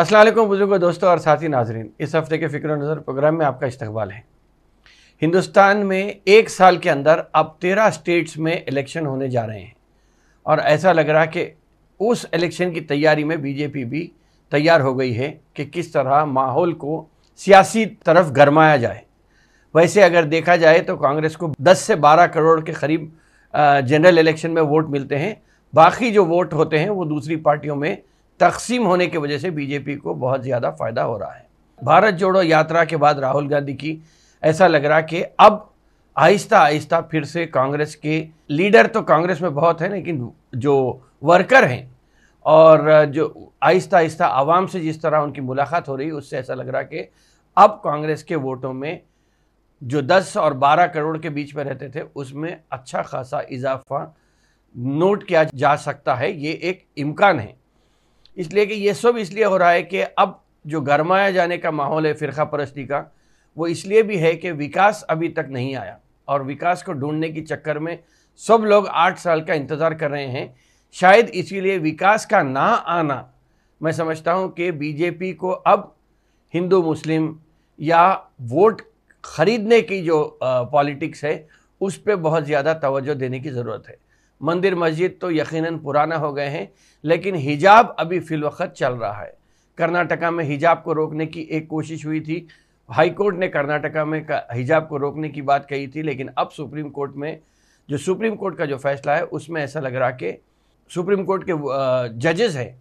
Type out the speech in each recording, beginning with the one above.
असलम बुजुर्गों दोस्तों और साथी नाजरीन इस हफ्ते के फ़िक्र नज़र प्रोग्राम में आपका इस्तबाल है हिंदुस्तान में एक साल के अंदर अब तेरह स्टेट्स में इलेक्शन होने जा रहे हैं और ऐसा लग रहा है कि उस इलेक्शन की तैयारी में बीजेपी भी तैयार हो गई है कि किस तरह माहौल को सियासी तरफ गरमाया जाए वैसे अगर देखा जाए तो कांग्रेस को 10 से 12 करोड़ के करीब जनरल इलेक्शन में वोट मिलते हैं बाकी जो वोट होते हैं वो दूसरी पार्टियों में तकसीम होने की वजह से बीजेपी को बहुत ज़्यादा फ़ायदा हो रहा है भारत जोड़ो यात्रा के बाद राहुल गांधी की ऐसा लग रहा कि अब आहिस्ता आहिस्ता फिर से कांग्रेस के लीडर तो कांग्रेस में बहुत है लेकिन जो वर्कर हैं और जो आहिस्ता आहिस्ता आवाम से जिस तरह उनकी मुलाकात हो रही है उससे ऐसा लग रहा कि अब कांग्रेस के वोटों में जो 10 और 12 करोड़ के बीच में रहते थे उसमें अच्छा खासा इजाफा नोट किया जा सकता है ये एक इम्कान है इसलिए कि ये सब इसलिए हो रहा है कि अब जो गरमाया जाने का माहौल है फ़िरका परस्ती का वो इसलिए भी है कि विकास अभी तक नहीं आया और विकास को ढूंढने के चक्कर में सब लोग आठ साल का इंतज़ार कर रहे हैं शायद इसीलिए विकास का ना आना मैं समझता हूँ कि बीजेपी को अब हिंदू मुस्लिम या वोट ख़रीदने की जो पॉलिटिक्स है उस पर बहुत ज़्यादा तवज्जो देने की ज़रूरत है मंदिर मस्जिद तो यकीनन पुराना हो गए हैं लेकिन हिजाब अभी फिलवक्त चल रहा है कर्नाटका में हिजाब को रोकने की एक कोशिश हुई थी हाई कोर्ट ने कर्नाटका में हिजाब को रोकने की बात कही थी लेकिन अब सुप्रीम कोर्ट में जो सुप्रीम कोर्ट का जो फैसला है उसमें ऐसा लग रहा कि सुप्रीम कोर्ट के जजेस हैं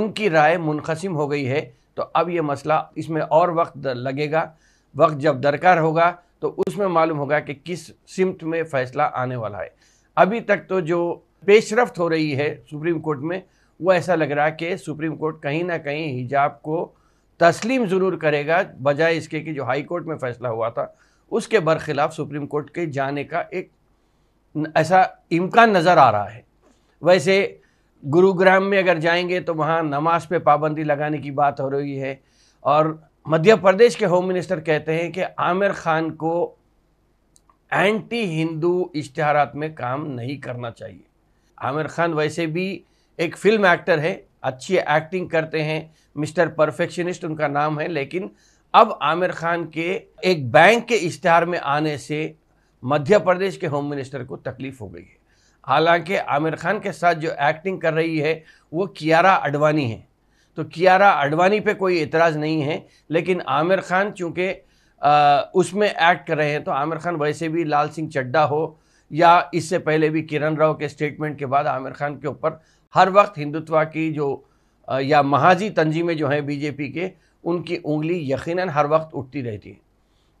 उनकी राय मुनकसम हो गई है तो अब ये मसला इसमें और वक्त लगेगा वक्त जब दरकार होगा तो उसमें मालूम होगा कि किस सिमत में फ़ैसला आने वाला है अभी तक तो जो पेशरफ्त हो रही है सुप्रीम कोर्ट में वो ऐसा लग रहा है कि सुप्रीम कोर्ट कहीं ना कहीं हिजाब को तस्लीम ज़रूर करेगा बजाय इसके कि जो हाई कोर्ट में फैसला हुआ था उसके बरखिलाफ़ सुप्रीम कोर्ट के जाने का एक ऐसा इम्कान नज़र आ रहा है वैसे गुरुग्राम में अगर जाएंगे तो वहाँ नमाज पे पाबंदी लगाने की बात हो रही है और मध्य प्रदेश के होम मिनिस्टर कहते हैं कि आमिर खान को एंटी हिंदू इश्तहारात में काम नहीं करना चाहिए आमिर खान वैसे भी एक फिल्म एक्टर है अच्छी एक्टिंग करते हैं मिस्टर परफेक्शनिस्ट उनका नाम है लेकिन अब आमिर खान के एक बैंक के इश्तहार में आने से मध्य प्रदेश के होम मिनिस्टर को तकलीफ हो गई है हालांकि आमिर खान के साथ जो एक्टिंग कर रही है वो कियारा अडवाणी है तो कियारा अडवाणी पे कोई एतराज़ नहीं है लेकिन आमिर खान चूँकि उसमें एक्ट कर रहे हैं तो आमिर खान वैसे भी लाल सिंह चड्डा हो या इससे पहले भी किरण राव के स्टेटमेंट के बाद आमिर खान के ऊपर हर वक्त हिंदुत्व की जो या महाजी तंजीमें जो हैं बीजेपी के उनकी उंगली यकीन हर वक्त उठती रहती है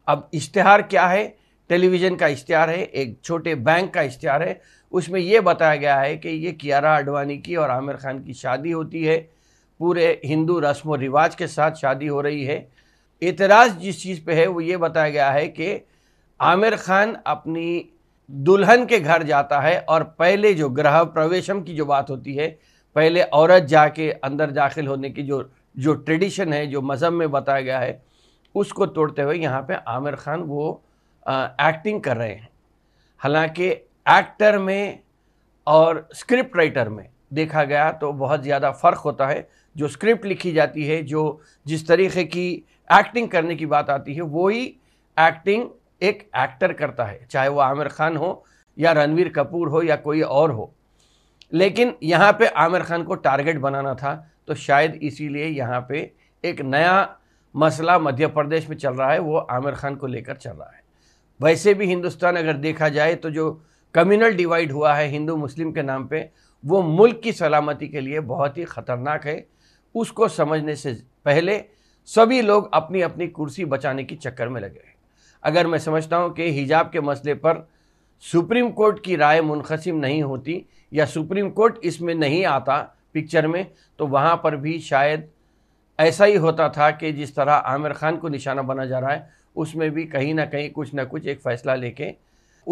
अब इश्तहार क्या है टेलीविज़न का इश्तहार है एक छोटे बैंक का इश्तहार है उसमें यह बताया गया है कि ये कियारा आडवाणी की और आमिर खान की शादी होती है पूरे हिंदू रस्म व रिवाज के साथ शादी हो रही है एतराज़ जिस चीज़ पे है वो ये बताया गया है कि आमिर खान अपनी दुल्हन के घर जाता है और पहले जो ग्रह प्रवेशम की जो बात होती है पहले औरत जाके अंदर दाखिल होने की जो जो ट्रेडिशन है जो मज़हब में बताया गया है उसको तोड़ते हुए यहाँ पे आमिर खान वो आ, एक्टिंग कर रहे हैं हालांकि एक्टर में और स्क्रिप्ट राइटर में देखा गया तो बहुत ज़्यादा फ़र्क होता है जो स्क्रिप्ट लिखी जाती है जो जिस तरीके की एक्टिंग करने की बात आती है वही एक्टिंग एक एक्टर करता है चाहे वो आमिर खान हो या रणवीर कपूर हो या कोई और हो लेकिन यहाँ पे आमिर खान को टारगेट बनाना था तो शायद इसीलिए यहाँ पे एक नया मसला मध्य प्रदेश में चल रहा है वो आमिर खान को लेकर चल रहा है वैसे भी हिंदुस्तान अगर देखा जाए तो जो कम्युनल डिवाइड हुआ है हिंदू मुस्लिम के नाम पर वो मुल्क की सलामती के लिए बहुत ही ख़तरनाक है उसको समझने से पहले सभी लोग अपनी अपनी कुर्सी बचाने की चक्कर में लगे हैं अगर मैं समझता हूँ कि हिजाब के मसले पर सुप्रीम कोर्ट की राय मुनकसम नहीं होती या सुप्रीम कोर्ट इसमें नहीं आता पिक्चर में तो वहाँ पर भी शायद ऐसा ही होता था कि जिस तरह आमिर खान को निशाना बना जा रहा है उसमें भी कहीं ना कहीं कुछ ना कुछ एक फ़ैसला लेके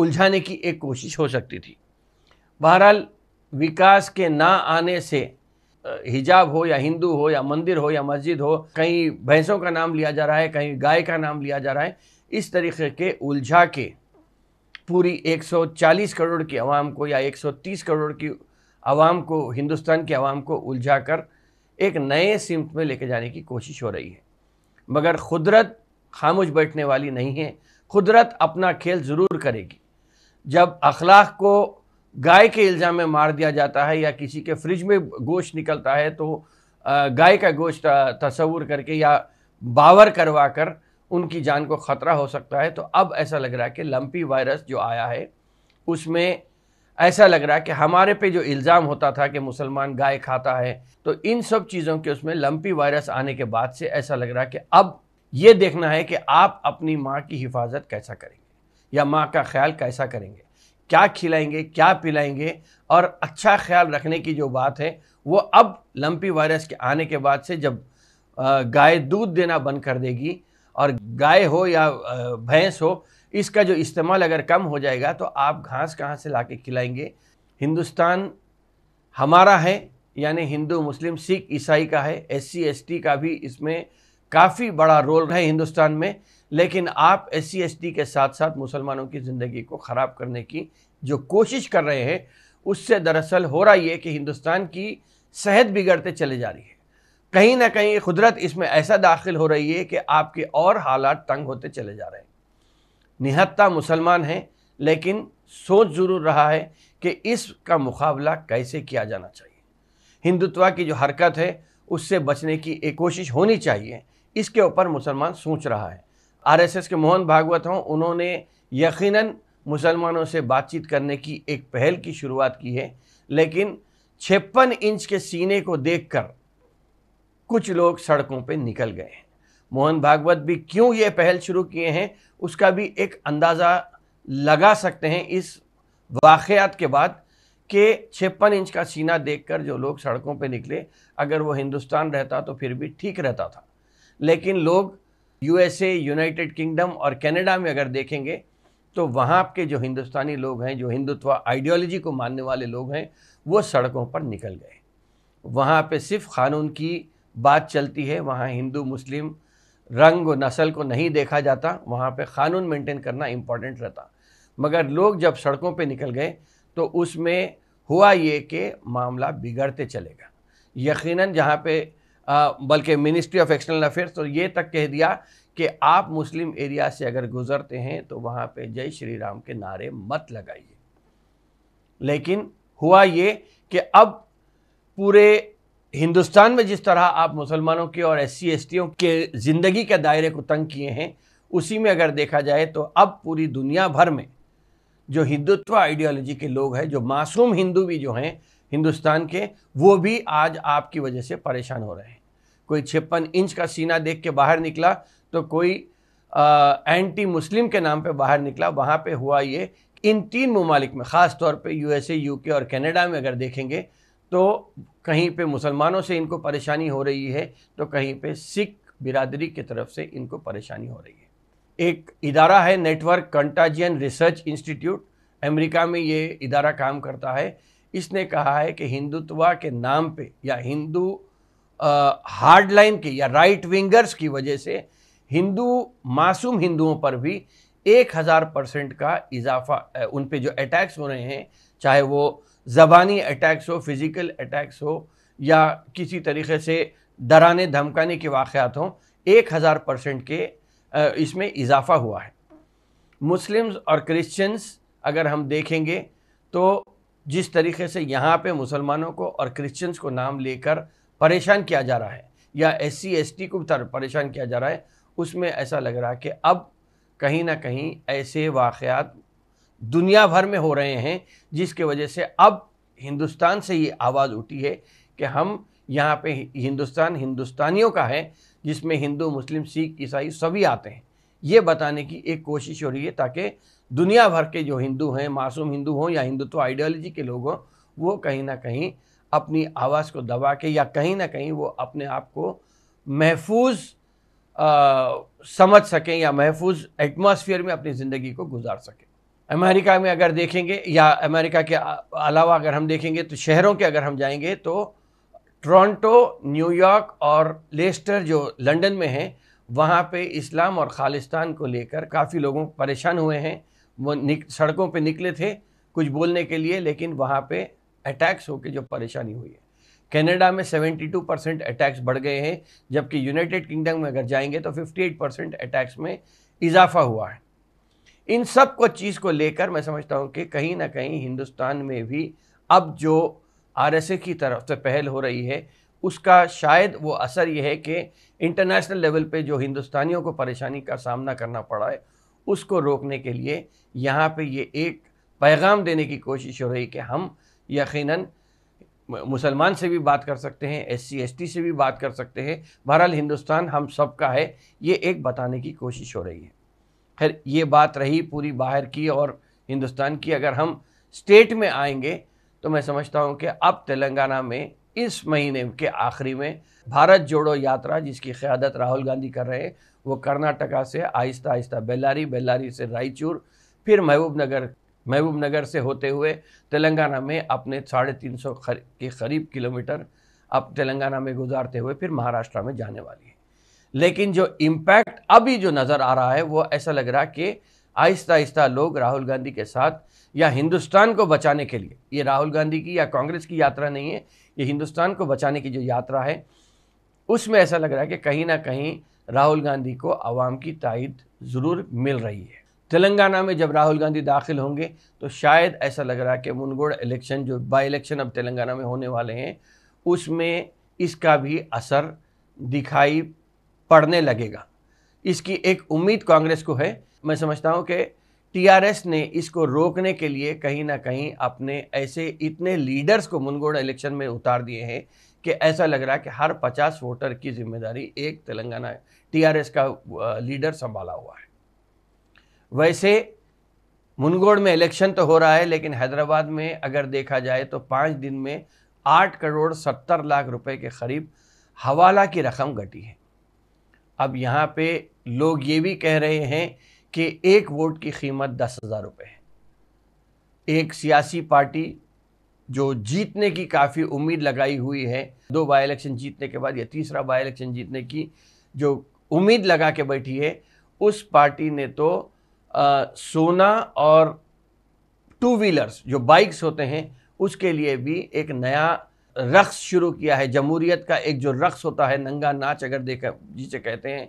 उलझाने की एक कोशिश हो सकती थी बहरहाल विकास के ना आने से हिजाब हो या हिंदू हो या मंदिर हो या मस्जिद हो कहीं भैंसों का नाम लिया जा रहा है कहीं गाय का नाम लिया जा रहा है इस तरीके के उलझा के पूरी 140 करोड़ की आवाम को या 130 करोड़ की आवाम को हिंदुस्तान की आवाम को उलझा कर एक नए सिमत में लेके जाने की कोशिश हो रही है मगर खुदरत खामोश बैठने वाली नहीं है खुदरत अपना खेल ज़रूर करेगी जब अखलाक को गाय के इल्ज़ाम में मार दिया जाता है या किसी के फ्रिज में गोश्त निकलता है तो गाय का गोश्त तस्वूर करके या बावर करवा कर उनकी जान को ख़तरा हो सकता है तो अब ऐसा लग रहा है कि लंपी वायरस जो आया है उसमें ऐसा लग रहा है कि हमारे पे जो इल्ज़ाम होता था कि मुसलमान गाय खाता है तो इन सब चीज़ों के उसमें लंपी वायरस आने के बाद से ऐसा लग रहा है कि अब ये देखना है कि आप अपनी माँ की हिफाजत कैसा करेंगे या माँ का ख्याल कैसा करेंगे क्या खिलाएंगे क्या पिलाएंगे और अच्छा ख्याल रखने की जो बात है वो अब लंपी वायरस के आने के बाद से जब गाय दूध देना बंद कर देगी और गाय हो या भैंस हो इसका जो इस्तेमाल अगर कम हो जाएगा तो आप घास कहाँ से ला खिलाएंगे हिंदुस्तान हमारा है यानी हिंदू मुस्लिम सिख ईसाई का है एस सी का भी इसमें काफ़ी बड़ा रोल है हिंदुस्तान में लेकिन आप एस सी के साथ साथ मुसलमानों की ज़िंदगी को ख़राब करने की जो कोशिश कर रहे हैं उससे दरअसल हो रहा है कि हिंदुस्तान की सेहत बिगड़ते चले जा रही है कहीं ना कहीं कुदरत इसमें ऐसा दाखिल हो रही है कि आपके और हालात तंग होते चले जा रहे हैं निहत्ता मुसलमान हैं लेकिन सोच ज़रूर रहा है कि इसका मुकाबला कैसे किया जाना चाहिए हिंदुत्वा की जो हरकत है उससे बचने की एक कोशिश होनी चाहिए इसके ऊपर मुसलमान सोच रहा है आरएसएस के मोहन भागवत हों उन्होंने यकीनन मुसलमानों से बातचीत करने की एक पहल की शुरुआत की है लेकिन छप्पन इंच के सीने को देखकर कुछ लोग सड़कों पर निकल गए हैं मोहन भागवत भी क्यों ये पहल शुरू किए हैं उसका भी एक अंदाज़ा लगा सकते हैं इस वाक़ात के बाद कि छप्पन इंच का सीना देखकर जो लोग सड़कों पर निकले अगर वो हिंदुस्तान रहता तो फिर भी ठीक रहता था लेकिन लोग यूएसए यूनाइटेड किंगडम और कनाडा में अगर देखेंगे तो वहाँ के जो हिंदुस्तानी लोग हैं जो हिंदुत्व आइडियोलॉजी को मानने वाले लोग हैं वो सड़कों पर निकल गए वहाँ पे सिर्फ कानून की बात चलती है वहाँ हिंदू मुस्लिम रंग और नस्ल को नहीं देखा जाता वहाँ पे कानून मेंटेन करना इम्पॉर्टेंट रहता मगर लोग जब सड़कों पे निकल गए तो उसमें हुआ ये कि मामला बिगड़ते चलेगा यकीनन जहाँ पे बल्कि मिनिस्ट्री ऑफ एक्सटर्नल अफेयर्स तो ये तक कह दिया कि आप मुस्लिम एरिया से अगर गुजरते हैं तो वहाँ पे जय श्री राम के नारे मत लगाइए लेकिन हुआ ये कि अब पूरे हिंदुस्तान में जिस तरह आप मुसलमानों के और एस सी के ज़िंदगी के दायरे को तंग किए हैं उसी में अगर देखा जाए तो अब पूरी दुनिया भर में जो हिंदुत्व आइडियोलॉजी के लोग हैं जो मासूम हिंदू भी जो हैं हिंदुस्तान के वो भी आज आपकी वजह से परेशान हो रहे हैं कोई छप्पन इंच का सीना देख के बाहर निकला तो कोई आ, एंटी मुस्लिम के नाम पे बाहर निकला वहाँ पे हुआ ये इन तीन ममालिक में ख़ास तौर पे यूएसए यूके और कनाडा में अगर देखेंगे तो कहीं पे मुसलमानों से इनको परेशानी हो रही है तो कहीं पे सिख बिरादरी की तरफ से इनको परेशानी हो रही है एक इदारा है network contagion research institute America में ये इदारा काम करता है इसने कहा है कि हिंदुत्व के नाम पे या हिंदू हार्डलाइन लाइन के या राइट विंगर्स की वजह से हिंदू मासूम हिंदुओं पर भी एक हज़ार परसेंट का इजाफा उन पे जो अटैक्स हो रहे हैं चाहे वो ज़बानी अटैक्स हो फिज़िकल अटैक्स हो या किसी तरीके से डराने धमकाने के वाक़ात हों एक हज़ार परसेंट के इसमें इजाफा हुआ है मुस्लिम्स और क्रिश्चियंस अगर हम देखेंगे तो जिस तरीके से यहाँ पे मुसलमानों को और क्रिश्चियंस को नाम लेकर परेशान किया जा रहा है या एस सी एस टी को परेशान किया जा रहा है उसमें ऐसा लग रहा है कि अब कहीं ना कहीं ऐसे वाक़ात दुनिया भर में हो रहे हैं जिसके वजह से अब हिंदुस्तान से ये आवाज़ उठी है कि हम यहाँ पे हिंदुस्तान हिंदुस्तानियों का है जिसमें हिंदू मुस्लिम सिख ईसाई सभी आते हैं ये बताने की एक कोशिश हो रही है ताकि दुनिया भर के जो हिंदू हैं मासूम हिंदू हों या हिंदुत्व तो आइडियोलॉजी के लोग हों वो कहीं ना कहीं अपनी आवाज़ को दबा के या कहीं ना कहीं वो अपने आप को महफूज समझ सकें या महफूज एटमॉस्फेयर में अपनी ज़िंदगी को गुजार सकें अमेरिका में अगर देखेंगे या अमेरिका के अलावा अगर हम देखेंगे तो शहरों के अगर हम जाएंगे तो टोरंटो न्यूयॉर्क और लेस्टर जो लंदन में हैं वहाँ पे इस्लाम और खालिस्तान को लेकर काफ़ी लोगों परेशान हुए हैं वो निक सड़कों पे निकले थे कुछ बोलने के लिए लेकिन वहाँ पे अटैक्स होकर जो परेशानी हुई है कनाडा में 72 परसेंट अटैक्स बढ़ गए हैं जबकि यूनाइटेड किंगडम में अगर जाएंगे तो 58 परसेंट अटैक्स में इजाफा हुआ है इन सब को चीज़ को लेकर मैं समझता हूँ कि कहीं ना कहीं हिंदुस्तान में भी अब जो आर की तरफ से पहल हो रही है उसका शायद वो असर यह है कि इंटरनेशनल लेवल पे जो हिंदुस्तानियों को परेशानी का सामना करना पड़ा है उसको रोकने के लिए यहाँ पे ये एक पैगाम देने की कोशिश हो रही कि हम यकीनन मुसलमान से भी बात कर सकते हैं एस सी से भी बात कर सकते हैं बहरहाल हिंदुस्तान हम सब का है ये एक बताने की कोशिश हो रही है खैर ये बात रही पूरी बाहर की और हिंदुस्तान की अगर हम स्टेट में आएंगे तो मैं समझता हूँ कि अब तेलंगाना में इस महीने के आखिरी में भारत जोड़ो यात्रा जिसकी क़्यादत राहुल गांधी कर रहे हैं वो कर्नाटका से आहिस्ता आहिस्ता बेल्लारी बेल्लारी से रायचूर फिर महबूबनगर महबूबनगर से होते हुए तेलंगाना में अपने साढ़े तीन सौ के करीब किलोमीटर अब तेलंगाना में गुजारते हुए फिर महाराष्ट्र में जाने वाली है लेकिन जो इम्पैक्ट अभी जो नज़र आ रहा है वो ऐसा लग रहा है कि आहिस्ता आहिस्ता लोग राहुल गांधी के साथ या हिंदुस्तान को बचाने के लिए ये राहुल गांधी की या कांग्रेस की यात्रा नहीं है ये हिंदुस्तान को बचाने की जो यात्रा है उसमें ऐसा लग रहा है कि कहीं ना कहीं राहुल गांधी को आवाम की तायद ज़रूर मिल रही है तेलंगाना में जब राहुल गांधी दाखिल होंगे तो शायद ऐसा लग रहा है कि मुनगोड़ इलेक्शन जो बाई इलेक्शन अब तेलंगाना में होने वाले हैं उसमें इसका भी असर दिखाई पड़ने लगेगा इसकी एक उम्मीद कांग्रेस को है मैं समझता हूँ कि टीआरएस ने इसको रोकने के लिए कहीं ना कहीं अपने ऐसे इतने लीडर्स को मुनगोड़ इलेक्शन में उतार दिए हैं कि ऐसा लग रहा है कि हर 50 वोटर की जिम्मेदारी एक तेलंगाना टीआरएस का लीडर संभाला हुआ है वैसे मुनगोड़ में इलेक्शन तो हो रहा है लेकिन हैदराबाद में अगर देखा जाए तो पाँच दिन में आठ करोड़ सत्तर लाख रुपए के करीब हवाला की रकम घटी है अब यहाँ पे लोग ये भी कह रहे हैं कि एक वोट की कीमत दस हज़ार रुपये है एक सियासी पार्टी जो जीतने की काफ़ी उम्मीद लगाई हुई है दो बाई इलेक्शन जीतने के बाद या तीसरा बाई इलेक्शन जीतने की जो उम्मीद लगा के बैठी है उस पार्टी ने तो आ, सोना और टू व्हीलर्स जो बाइक्स होते हैं उसके लिए भी एक नया रक्स शुरू किया है जमहूरीत का एक जो रक्स होता है नंगा नाच अगर देखा जिसे कहते हैं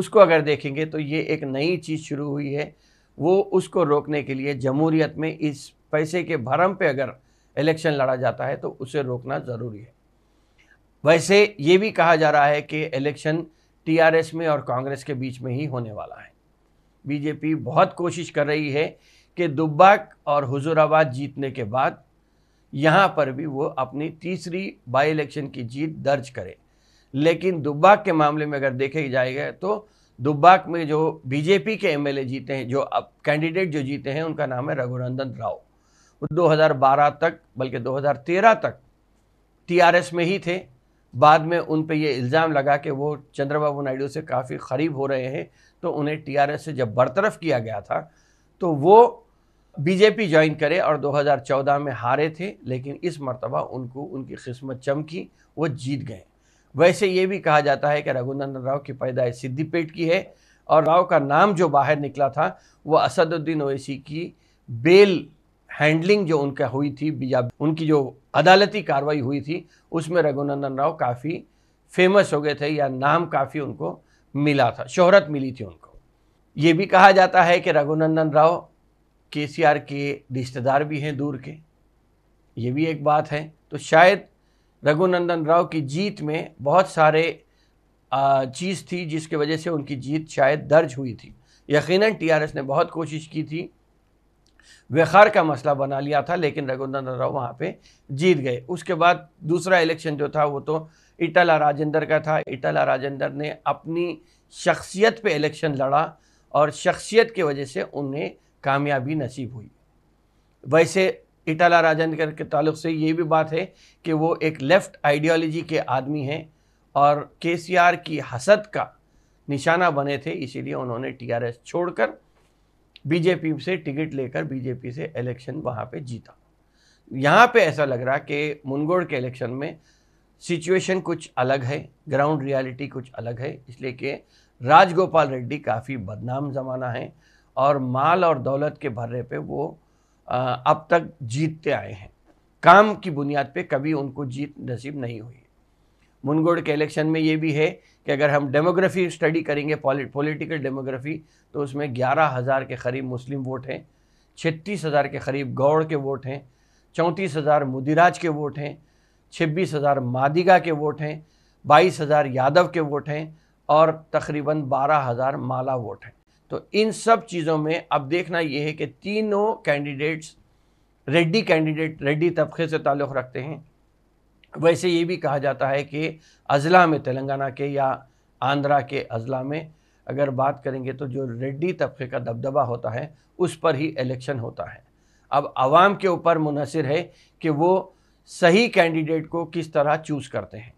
उसको अगर देखेंगे तो ये एक नई चीज़ शुरू हुई है वो उसको रोकने के लिए जमहूरियत में इस पैसे के भरम पे अगर इलेक्शन लड़ा जाता है तो उसे रोकना ज़रूरी है वैसे ये भी कहा जा रहा है कि इलेक्शन टीआरएस में और कांग्रेस के बीच में ही होने वाला है बीजेपी बहुत कोशिश कर रही है कि दुब्बाक और हुजूराबाद जीतने के बाद यहाँ पर भी वो अपनी तीसरी बाई इलेक्शन की जीत दर्ज करे लेकिन दुब्बाक के मामले में अगर देखे जाएगा तो दुब्बाक में जो बीजेपी के एमएलए जीते हैं जो अब कैंडिडेट जो जीते हैं उनका नाम है रघुनंदन राव वो 2012 तक बल्कि 2013 तक टीआरएस में ही थे बाद में उन पर यह इल्ज़ाम लगा कि वो चंद्रबाबू नायडू से काफ़ी करीब हो रहे हैं तो उन्हें टीआरएस से जब बरतरफ किया गया था तो वो बीजेपी ज्वाइन करे और 2014 में हारे थे लेकिन इस मरतबा उनको उनकी किस्मत चमकी वो जीत गए वैसे ये भी कहा जाता है कि रघुनंदन राव की पैदाइश सिद्धिपेट की है और राव का नाम जो बाहर निकला था वो असदुद्दीन ओवैसी की बेल हैंडलिंग जो उनका हुई थी या उनकी जो अदालती कार्रवाई हुई थी उसमें रघुनंदन राव काफ़ी फेमस हो गए थे या नाम काफ़ी उनको मिला था शोहरत मिली थी उनको ये भी कहा जाता है कि रघुनंदन राव के के रिश्तेदार भी हैं दूर के ये भी एक बात है तो शायद रघुनंदन राव की जीत में बहुत सारे चीज़ थी जिसके वजह से उनकी जीत शायद दर्ज हुई थी यकीनन टीआरएस ने बहुत कोशिश की थी वेखार का मसला बना लिया था लेकिन रघुनंदन राव वहाँ पे जीत गए उसके बाद दूसरा इलेक्शन जो था वो तो इटला राजेंद्र का था इटला राजेंद्र ने अपनी शख्सियत पे इलेक्शन लड़ा और शख्सियत की वजह से उन्हें कामयाबी नसीब हुई वैसे इटाला राजेंद्र के ताल्लुक से ये भी बात है कि वो एक लेफ़्ट आइडियोलॉजी के आदमी हैं और के की हसद का निशाना बने थे इसीलिए उन्होंने टीआरएस छोड़कर बीजेपी से टिकट लेकर बीजेपी से इलेक्शन वहाँ पे जीता यहाँ पे ऐसा लग रहा कि मुनगोड़ के इलेक्शन में सिचुएशन कुछ अलग है ग्राउंड रियलिटी कुछ अलग है इसलिए कि राजगोपाल रेड्डी काफ़ी बदनाम ज़माना है और माल और दौलत के भर्रे पे वो अब तक जीतते आए हैं काम की बुनियाद पे कभी उनको जीत नसीब नहीं हुई मुनगोड़ के इलेक्शन में ये भी है कि अगर हम डेमोग्राफी स्टडी करेंगे पॉलिटिकल डेमोग्राफी तो उसमें ग्यारह हज़ार के करीब मुस्लिम वोट हैं छत्तीस हज़ार के करीब गौड़ के वोट हैं चौंतीस हज़ार मुदिराज के वोट हैं छब्बीस हज़ार मादिगा के वोट हैं बाईस हज़ार यादव के वोट हैं और तकरीबन बारह हज़ार माला वोट हैं तो इन सब चीज़ों में अब देखना यह है कि तीनों कैंडिडेट्स रेड्डी कैंडिडेट रेड्डी तबके से ताल्लुक़ रखते हैं वैसे ये भी कहा जाता है कि अजला में तेलंगाना के या आंध्रा के अजला में अगर बात करेंगे तो जो रेड्डी तबके का दबदबा होता है उस पर ही इलेक्शन होता है अब आवाम के ऊपर मुनसर है कि वो सही कैंडिडेट को किस तरह चूज़ करते हैं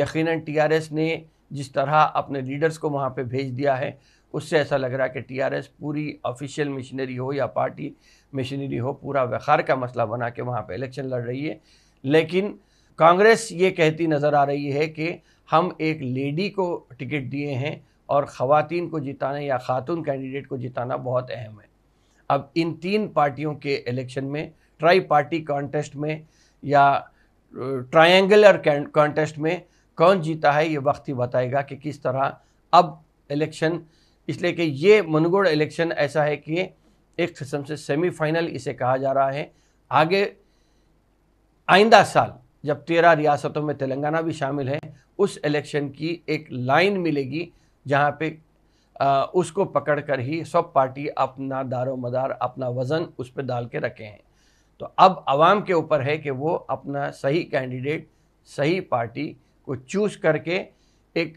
यकीनन टीआरएस ने जिस तरह अपने लीडर्स को वहाँ पे भेज दिया है उससे ऐसा लग रहा है कि टीआरएस पूरी ऑफिशियल मशीनरी हो या पार्टी मशीनरी हो पूरा वखार का मसला बना के वहाँ पर इलेक्शन लड़ रही है लेकिन कांग्रेस ये कहती नज़र आ रही है कि हम एक लेडी को टिकट दिए हैं और ख़वान को जिताना या खातून कैंडिडेट को जिताना बहुत अहम है अब इन तीन पार्टियों के इलेक्शन में ट्राई पार्टी कॉन्टेस्ट में या ट्रायंगुलर कॉन्टेस्ट में कौन जीता है ये वक्त ही बताएगा कि किस तरह अब इलेक्शन इसलिए कि ये मनगोड़ इलेक्शन ऐसा है कि एक किस्म से सेमीफाइनल इसे कहा जा रहा है आगे आइंदा साल जब तेरह रियासतों में तेलंगाना भी शामिल है उस इलेक्शन की एक लाइन मिलेगी जहाँ पे आ, उसको पकड़ कर ही सब पार्टी अपना दारो मदार अपना वज़न उस पर डाल के रखे हैं तो अब आवाम के ऊपर है कि वो अपना सही कैंडिडेट सही पार्टी को चूज़ करके एक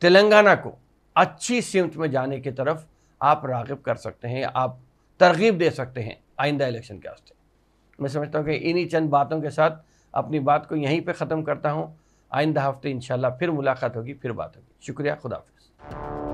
तेलंगाना को अच्छी सिमत में जाने की तरफ आप रागब कर सकते हैं आप तरगीब दे सकते हैं आइंदा इलेक्शन के वास्ते मैं समझता हूँ कि इन्हीं चंद बातों के साथ अपनी बात को यहीं पर ख़त्म करता हूँ आइंदा हफ्ते इन फिर मुलाकात होगी फिर बात होगी शुक्रिया खुदाफिज़